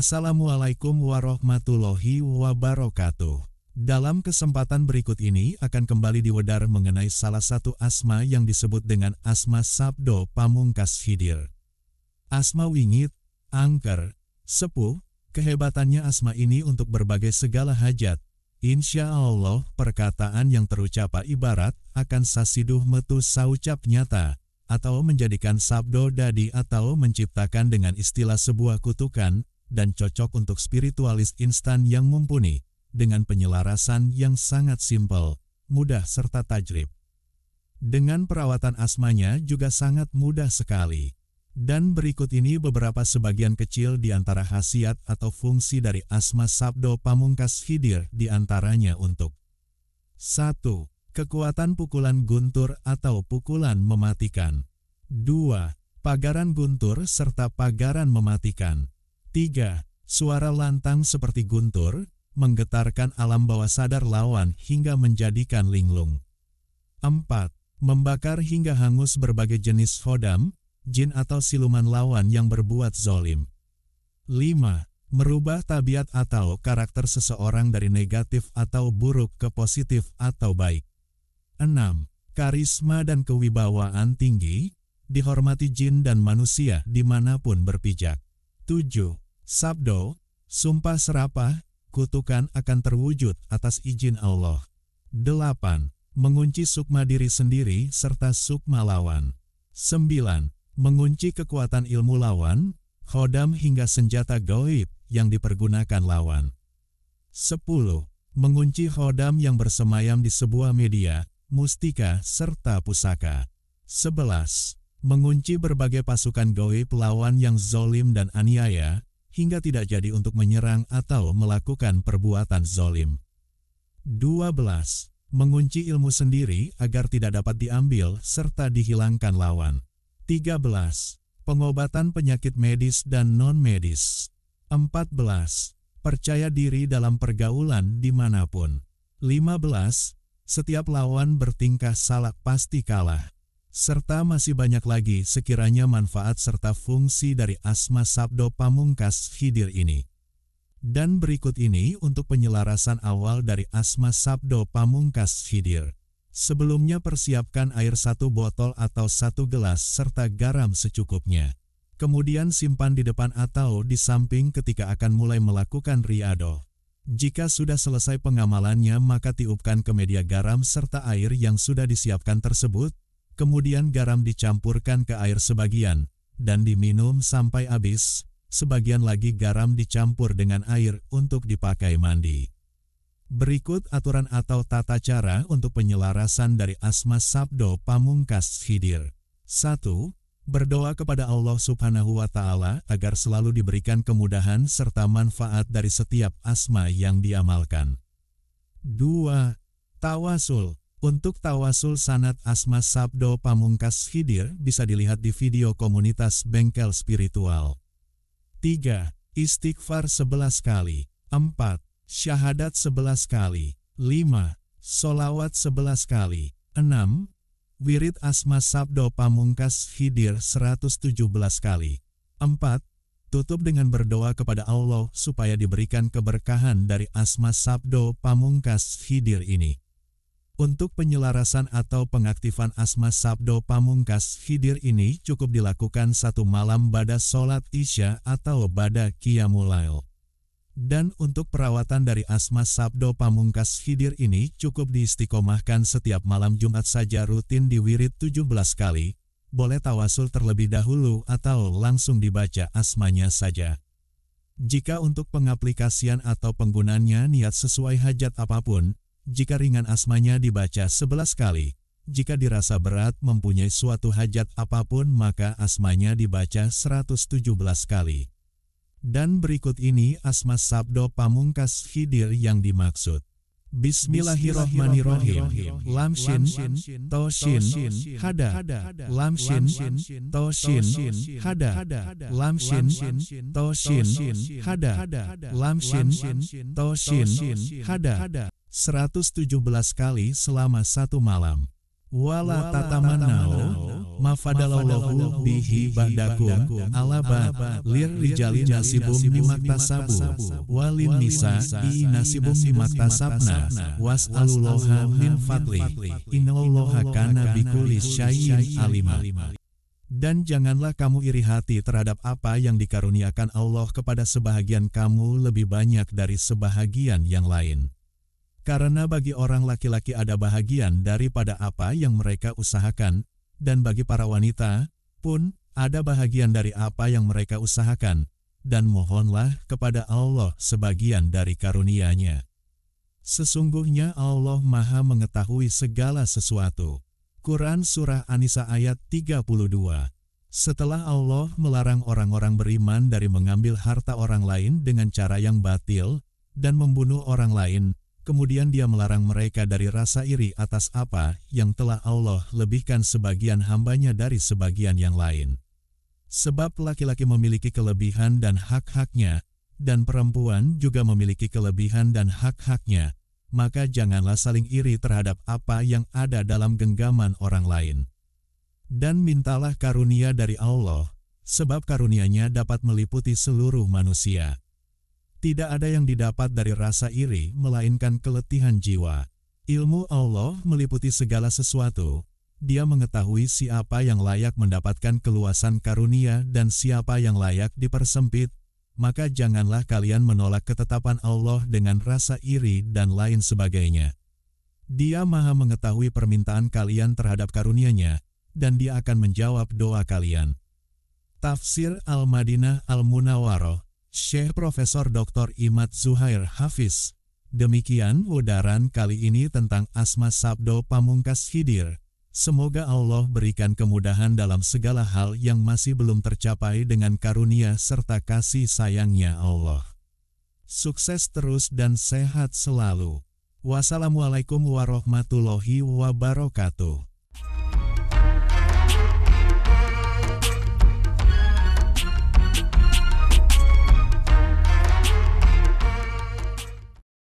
Assalamualaikum warahmatullahi wabarakatuh. Dalam kesempatan berikut ini akan kembali diwedar mengenai salah satu asma yang disebut dengan asma Sabdo Pamungkas Hidir. Asma wingit, angker, sepuh, kehebatannya asma ini untuk berbagai segala hajat. Insya Allah perkataan yang terucapa ibarat akan sasiduh metu saucap nyata atau menjadikan sabdo dadi atau menciptakan dengan istilah sebuah kutukan dan cocok untuk spiritualis instan yang mumpuni, dengan penyelarasan yang sangat simpel, mudah serta tajrib. Dengan perawatan asmanya juga sangat mudah sekali. Dan berikut ini beberapa sebagian kecil di antara khasiat atau fungsi dari asma Sabdo Pamungkas hidir di antaranya untuk 1. Kekuatan pukulan guntur atau pukulan mematikan 2. Pagaran guntur serta pagaran mematikan 3. Suara lantang seperti guntur, menggetarkan alam bawah sadar lawan hingga menjadikan linglung. 4. Membakar hingga hangus berbagai jenis hodam, jin atau siluman lawan yang berbuat zolim. 5. Merubah tabiat atau karakter seseorang dari negatif atau buruk ke positif atau baik. 6. Karisma dan kewibawaan tinggi, dihormati jin dan manusia dimanapun berpijak. 7. Sabdo, sumpah serapah, kutukan akan terwujud atas izin Allah. 8. Mengunci sukma diri sendiri serta sukma lawan. 9. Mengunci kekuatan ilmu lawan, khodam hingga senjata gaib yang dipergunakan lawan. 10. Mengunci khodam yang bersemayam di sebuah media, mustika, serta pusaka. 11. Mengunci berbagai pasukan gaib lawan yang zolim dan aniaya, hingga tidak jadi untuk menyerang atau melakukan perbuatan zolim. 12. Mengunci ilmu sendiri agar tidak dapat diambil serta dihilangkan lawan. 13. Pengobatan penyakit medis dan non-medis. 14. Percaya diri dalam pergaulan dimanapun. 15. Setiap lawan bertingkah salak pasti kalah serta masih banyak lagi sekiranya manfaat serta fungsi dari asma sabdo pamungkas hidir ini. Dan berikut ini untuk penyelarasan awal dari asma sabdo pamungkas hidir. Sebelumnya persiapkan air satu botol atau satu gelas serta garam secukupnya. Kemudian simpan di depan atau di samping ketika akan mulai melakukan riado. Jika sudah selesai pengamalannya maka tiupkan ke media garam serta air yang sudah disiapkan tersebut, Kemudian garam dicampurkan ke air sebagian, dan diminum sampai habis, sebagian lagi garam dicampur dengan air untuk dipakai mandi. Berikut aturan atau tata cara untuk penyelarasan dari asma sabdo pamungkas hidir. 1. Berdoa kepada Allah subhanahu wa ta'ala agar selalu diberikan kemudahan serta manfaat dari setiap asma yang diamalkan. 2. Tawasul untuk tawasul sanat asma Sabdo Pamungkas Khidir bisa dilihat di video komunitas Bengkel Spiritual. 3. Istighfar 11 kali 4. Syahadat 11 kali 5. Solawat 11 kali 6. Wirid asma Sabdo Pamungkas Khidir 117 kali 4. Tutup dengan berdoa kepada Allah supaya diberikan keberkahan dari asma Sabdo Pamungkas Khidir ini. Untuk penyelarasan atau pengaktifan asma Sabdo Pamungkas Khidir ini cukup dilakukan satu malam pada sholat Isya atau pada kiamulail. Dan untuk perawatan dari asma Sabdo Pamungkas Khidir ini cukup diistiqomahkan setiap malam Jumat saja rutin diwirid 17 kali, boleh tawasul terlebih dahulu atau langsung dibaca asmanya saja. Jika untuk pengaplikasian atau penggunanya niat sesuai hajat apapun, jika ringan asmanya dibaca 11 kali, jika dirasa berat mempunyai suatu hajat apapun maka asmanya dibaca 117 kali. Dan berikut ini asma sabdo pamungkas khidir yang dimaksud. Bismillahirrohmanirrohim Lamshin Toshin Hada Lamshin Toshin Hada Lamshin Toshin Hada Lamshin Toshin Hada 117 kali selama satu malam. Wala tatamanao, mafadalallahu bihi badakum, alaba, lir rijali nasibum mimatasabu, walin nisa i nasibum mimatasabna, was aluloha min fadli, inalloha kana bikuli syayin alima. Dan janganlah kamu iri hati terhadap apa yang dikaruniakan Allah kepada sebahagian kamu lebih banyak dari sebahagian yang lain. Karena bagi orang laki-laki ada bahagian daripada apa yang mereka usahakan, dan bagi para wanita pun ada bahagian dari apa yang mereka usahakan, dan mohonlah kepada Allah sebagian dari karunia-Nya. Sesungguhnya Allah Maha mengetahui segala sesuatu. Quran Surah An-Nisa ayat 32 Setelah Allah melarang orang-orang beriman dari mengambil harta orang lain dengan cara yang batil dan membunuh orang lain, Kemudian dia melarang mereka dari rasa iri atas apa yang telah Allah lebihkan sebagian hambanya dari sebagian yang lain. Sebab laki-laki memiliki kelebihan dan hak-haknya, dan perempuan juga memiliki kelebihan dan hak-haknya, maka janganlah saling iri terhadap apa yang ada dalam genggaman orang lain. Dan mintalah karunia dari Allah, sebab karunianya dapat meliputi seluruh manusia. Tidak ada yang didapat dari rasa iri melainkan keletihan jiwa. Ilmu Allah meliputi segala sesuatu. Dia mengetahui siapa yang layak mendapatkan keluasan karunia dan siapa yang layak dipersempit, maka janganlah kalian menolak ketetapan Allah dengan rasa iri dan lain sebagainya. Dia maha mengetahui permintaan kalian terhadap karunianya dan dia akan menjawab doa kalian. Tafsir Al-Madinah Al-Munawaroh Syekh Profesor Dr. Imad Zuhair Hafiz. Demikian udaran kali ini tentang Asma Sabdo Pamungkas hidir. Semoga Allah berikan kemudahan dalam segala hal yang masih belum tercapai dengan karunia serta kasih sayangnya Allah. Sukses terus dan sehat selalu. Wassalamualaikum warahmatullahi wabarakatuh.